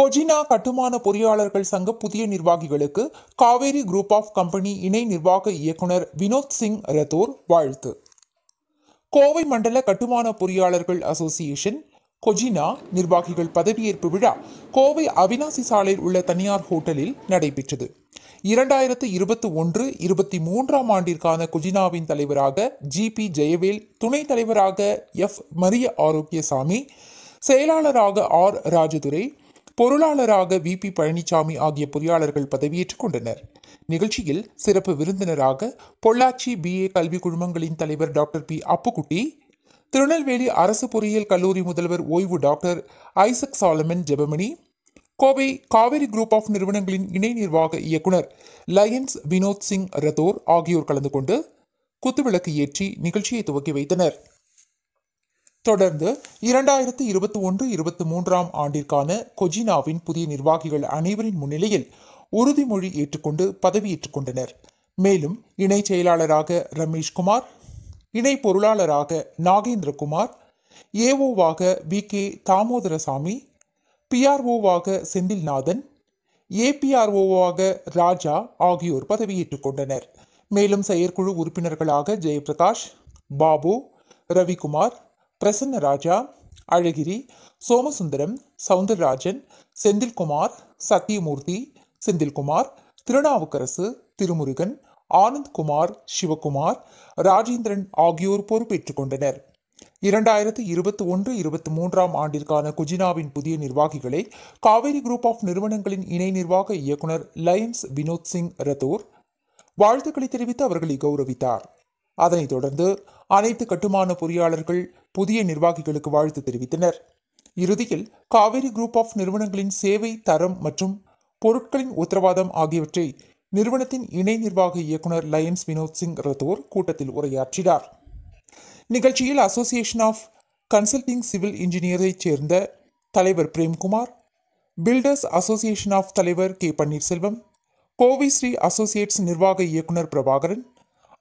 கொஜினா கட்டுமான பொறியாளர்கள் சங்க புதிய நிர்வாகிகளுக்கு காவேரி குரூப் ஆஃப் கம்பெனி இணை நிர்வாக இயக்குனர் வினோத் சிங் ரத்தோர் வாழ்த்து கோவை மண்டல கட்டுமான பொறியாளர்கள் அசோசியேஷன் கொஜினா நிர்வாகிகள் பதவியேற்பு விழா கோவை அவினாசி சாலையில் உள்ள தனியார் ஹோட்டலில் நடைபெற்றது இரண்டாயிரத்து இருபத்தி ஒன்று இருபத்தி மூன்றாம் ஆண்டிற்கான குஜினாவின் தலைவராக ஜி பி ஜெயவேல் துணைத் தலைவராக எஃப் மரிய ஆரோக்கியசாமி செயலாளராக ஆர் ராஜதுரை பொருளாளராக வி பி பழனிசாமி ஆகிய பொறியாளர்கள் பதவியேற்றுக் கொண்டனர் நிகழ்ச்சியில் சிறப்பு விருந்தினராக பொள்ளாச்சி பிஏ கல்வி குழுமங்களின் தலைவர் டாக்டர் பி அப்புக்குட்டி திருநெல்வேலி அரசு பொறியியல் கல்லூரி முதல்வர் ஓய்வு doctor Isaac Solomon Jebamani Kovai Kaveri group of நிறுவனங்களின் இணை நிர்வாக இயக்குனர் லயன்ஸ் வினோத் சிங் ரத்தோர் ஆகியோர் கலந்து கொண்டு குத்துவிளக்கு ஏற்றி நிகழ்ச்சியை துவக்கி வைத்தனர் தொடர்ந்து இரண்டாயிரத்தி இருபத்தி ஒன்று இருபத்தி மூன்றாம் ஆண்டிற்கான கொஜினாவின் புதிய நிர்வாகிகள் அனைவரின் முன்னிலையில் உறுதிமொழி ஏற்றுக்கொண்டு பதவியேற்றுக் கொண்டனர் மேலும் இணை செயலாளராக ரமேஷ்குமார் இணை பொருளாளராக நாகேந்திரகுமார் ஏஓவாக வி கே தாமோதரசாமி பிஆர்ஓவாக செந்தில்நாதன் ஏபிஆர்ஓவாக ராஜா ஆகியோர் பதவியேற்றுக் கொண்டனர் மேலும் செயற்குழு உறுப்பினர்களாக ஜெயபிரகாஷ் பாபு ரவிக்குமார் பிரசன்னராஜா அழகிரி சோமசுந்தரம் சவுந்தரராஜன் செந்தில்குமார் சத்தியமூர்த்தி செந்தில்குமார் திருநாவுக்கரசு திருமுருகன் ஆனந்த்குமார் சிவகுமார் ராஜேந்திரன் ஆகியோர் பொறுப்பேற்றுக் கொண்டனர் இரண்டாயிரத்தி இருபத்தி ஒன்று இருபத்தி மூன்றாம் ஆண்டிற்கான குஜினாவின் புதிய நிர்வாகிகளை காவேரி குரூப் ஆஃப் நிறுவனங்களின் இணை நிர்வாக இயக்குனர் லயன்ஸ் வினோத் சிங் ரத்தோர் வாழ்த்துக்களை தெரிவித்து அவர்களை கௌரவித்தார் அதனைத் தொடர்ந்து அனைத்து கட்டுமான பொறியாளர்கள் புதிய நிர்வாகிகளுக்கு வாழ்த்து தெரிவித்தனர் இறுதியில் காவிரி குரூப் ஆஃப் நிறுவனங்களின் சேவை தரம் மற்றும் பொருட்களின் உத்தரவாதம் ஆகியவற்றை நிறுவனத்தின் இணை நிர்வாக இயக்குனர் லயன்ஸ் வினோத் சிங் ரத்தோர் கூட்டத்தில் உரையாற்றினார் நிகழ்ச்சியில் அசோசியேஷன் ஆஃப் கன்சல்டிங் சிவில் இன்ஜினியரைச் சேர்ந்த தலைவர் பிரேம்குமார் பில்டர்ஸ் அசோசியேஷன் ஆஃப் தலைவர் கே பன்னீர்செல்வம் கோவிஸ்ரீ ஸ்ரீ அசோசியேட்ஸ் நிர்வாக இயக்குனர் Prabhakaran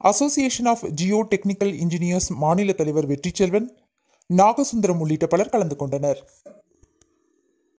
association of geotechnical engineers மாநில தலைவர் வெற்றிச்செல்வன் நாகசுந்தரம் உள்ளிட்ட பலர் கலந்து கொண்டனர்